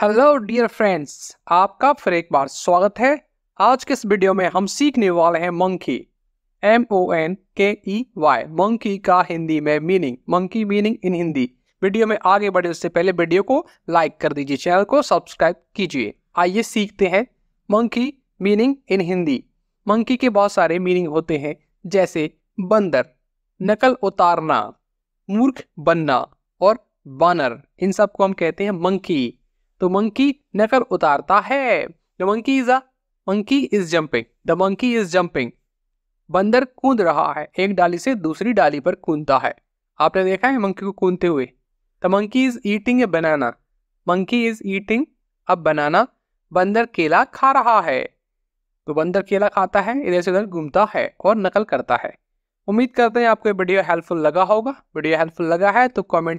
hello dear friends आपका फिर एक बार स्वागत है आज के इस वीडियो में हम सीखने वाले हैं मंकी एम ओ एन के ई वाई मंकी का हिंदी में meaning monkey meaning in Hindi video में आगे बढ़े उससे पहले वीडियो को लाइक कर दीजिए चैनल को सब्सक्राइब कीजिए आइए सीखते हैं monkey meaning in Hindi monkey के बहुत सारे मीनिंग होते हैं जैसे बंदर नकल उतारना मूर्ख बनना और बानर इन सबको हम कहते हैं मंकी तो मंकी नकर उतारता है the monkey is a monkey is jumping the monkey is jumping बंदर कूद रहा है एक डाली से दूसरी डाली पर कूदता है आपने देखा है मंकी को कूदते हुए the monkey is eating a banana monkey is eating a banana बंदर केला खा रहा है तो बंदर केला खाता है इधर से उधर घूमता है और नकल करता है उम्मीद करते हैं आपको ये वीडियो हेल्पफुल लगा होगा वीडियो हेल्पफुल लगा है तो कमेंट